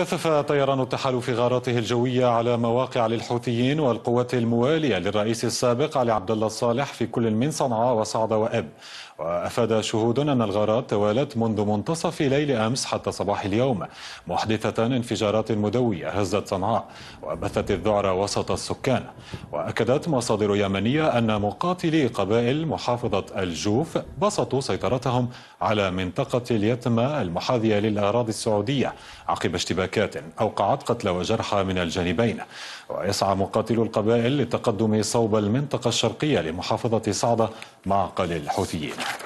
كثف طيران التحالف غاراته الجوية على مواقع للحوثيين والقوات الموالية للرئيس السابق علي عبد الله الصالح في كل من صنعاء وصعدة وأب وأفاد شهود أن الغارات توالت منذ منتصف ليل أمس حتى صباح اليوم محدثة انفجارات مدوية هزت صنعاء وبثت الذعر وسط السكان وأكدت مصادر يمنية أن مقاتلي قبائل محافظة الجوف بسطوا سيطرتهم على منطقة اليتمى المحاذية للأراضي السعودية عقب اشتباك اشتباكات أوقعت قتلى وجرحى من الجانبين ويسعى مقاتلو القبائل للتقدم صوب المنطقة الشرقية لمحافظة صعدة مع قل الحوثيين